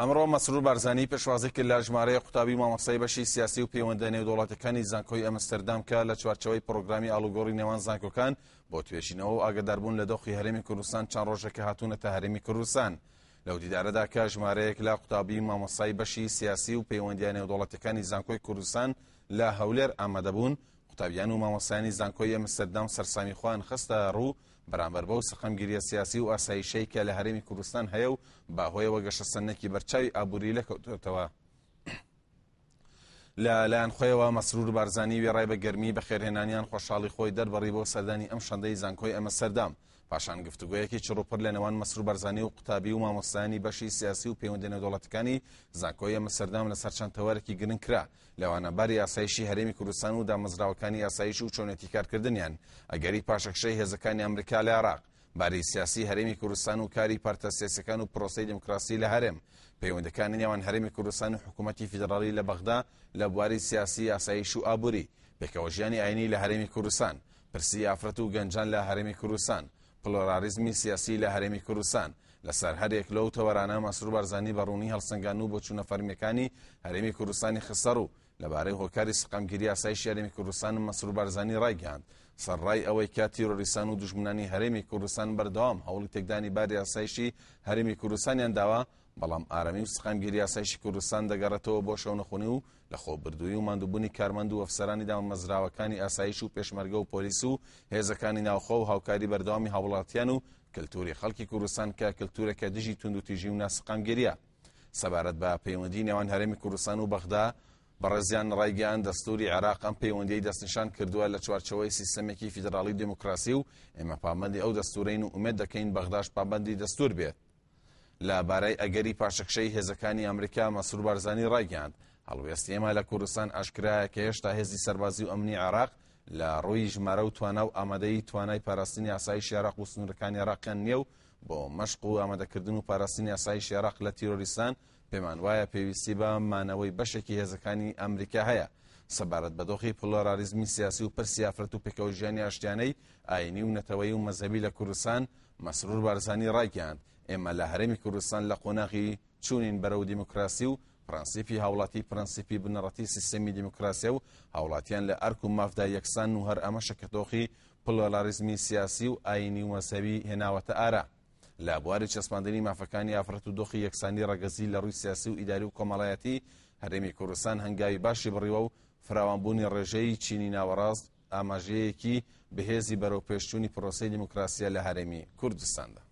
ئەمڕۆ مەسرور بارزانانی پێشوازی کرد لە ژمارەیە قوتابی مامەسای بەشی سیاسی و پەیوەندە نێودوڵاتەکانی زانکۆی ئەمەستەردام کە لە چوارچەوەی پرۆگرامی ئالوگۆڕی نێوان زانکۆکان بۆ توێژینەوە و ئاگداربوون لە دۆخی هەرێمی کوردستان چند ڕۆژەکە هاتوونەتە هەرێمی کوردستان لەو دیدارەدا کە ژمارەیەک لە قوتابی مامەسای بەشی سیاسی و پەیوەندیان نێودوڵاتەکانی زانکۆی کوردستان لە هەولێر ئامادەبوون قوتابیان و مامۆسایانی زانکۆی ئەمە سەردام سەررسامی خوان خستە ڕوو بەرامبەر بەو سەقەمگیریە سیاسی و ئاسایشەی کە لە هەرمی کوردستان هەیە و باهۆیەوە گەشە سنەکی بەرچاوی ئابووری لەکەوتێتەوە. لە لایەن خۆیەوە مەسرور بارزانانی وێڕای بە گەرمی بە خێرهێنانیان خۆشحاڵی خۆی دەربڕی بۆ سەردانی ئەم شەندەی زانکۆی ئەمە سەردام پاشان گفتوگویەکی چڕوپڕ لە نێوان مەسرو بەرزانی و قوتابی و مامۆستانی بەشی سیاسی و پەیوەندێنە دەوڵەتەکانی زانکۆی ئەمە سەردام لە سەرچەند تەوارێکی گرنگ کرا لەوانەباری یاسایشی هەرێمی کوردستان و دامەزراوەکانی یاسایش و چۆنێتی کارکردنیان ئەگەری پاشەکشەی هێزەکانی ئەمریکا لە عراق باری سیاسی هەرێمی کوردستان و کاری پارتەسیسەکان و پرۆسی دموکراسی لە هەرێم پەیوەندەکانی نێوان هەرێمی کوردستان و حکوومەتتی فیدراڵی لە بەغدا لە بواری سیاسی یاسایش و ئابووری پێکەوە ژیانی ئاینی لە هەرێمی کوردستان پرسی یافرەت و گەنجان لە هەرێمی کوردستان پلۆراریزمی سیاسی لە هەرێمی کوردستان لەسەر هەرێک لەو تەوەرانە مەسرور بارزانانی بەڕوونی هەڵسەنگان و بۆ چوونە فەرمیەکانی هەرێمی کوردستانی خسەر و لەبارەی هۆکاری سقامگیری یاسای شارێمی کوردستان مەسرور بارزانانی ڕایگەاند سەرڕای ئەوەی کاتیرۆریسان و دژمنانی هەرێمی کوردستان بەردەوام هەوڵی تێکدانی باری یاسایشی هەرێمی کوردستانیان داوا بەڵام ئارامی و سخانگیری یاسایشی کوردستان دەگەڕێتەوە بۆ شەونەخونی و لە خۆبردووی و مادوبوونی کارمەند و ئەفسەرانی دام مەزراوەکانی ئاسایش و پێشمەرگە و پۆلیس و هێزەکانی ناوخۆ و هاوکاری بەردەوامی هاوڵاتیان و کللتوری خەڵکی کوردستان کە کللتورەکە دژی تونند و تیژی و ناسقامگیریە سەبارەت بە پەیوەندی نێوان هەرێمی کوردستان و بەغدا بەڕێزیان ڕایگەیان دەستوری عراقم پەیوەندەی دەستنیشان کردووە لە چوارچەوەی سیستەمێکی فیدراڵی دموکراسی و ئێمە پابندی ئەو دەستورین و ئومێد دەکەین بەغداش پابندی دەستور بێت لابارەی ئەگەری پاشەکشەی هێزەکانی ئەمریکا مەسوور بارزانانی ڕایگەاند هەڵوێستی ئێمە لە کوردستان ئاشکرایە کە هێشتا هێزی سەربازی و ئەمنی عراق لە ڕووی ژمارە و توانە و ئامادەی توانای پاراستنی ئاسایی شێراق و سنوورەکانی عراقیان نییە و بۆ مەشق و ئامادەکردن و پاراستنی ئاسایی شێراق لە تیرۆریستان پێمان وایە پێویستی بە مانەوەی بەشێکی هێزەکانی ئەمریکا هەیە. سەبارەت بەدۆخی پلۆراریزمی سیاسی و پرسیافرەت و پێکەوە ژیانی ئاشتیانەی ئاینی و نەتەوەی و مەزەبی لە کوردستان مەسرور بارزانانی ڕایگەاند ئێمە لە هەرمی کوردستان لە قۆناغی چوونین بەرەو دیموکراسی و پرەنسیپی هاوڵاتی پرەنسیپی بنەڕەتی سیستمی دیموکراسیە و هاوڵاتیان لە ئەرک و مافدا یەکسان و هەر ئەمە شەکەتۆخی پلۆلاریزمی سیاسی و ئاینی ومەسەوی هێناوەتە ئارە لە بواری چەسپاندنی مافەکانی ئافرەت و دۆخی یەکسانی ڕگەزی لە ڕووی سیاسی و ئیداری و کۆمەڵایەتی هەرێمی کوردستان هەنگاوی باشی بڕیوە و فراوانبوونی ڕێژەی چینی ناوەڕاست ئاماژەیەکی بەهێزی بەرەو پێشچوونی پرۆسی دیموکراسیە لە هەرێمی کوردستاندا.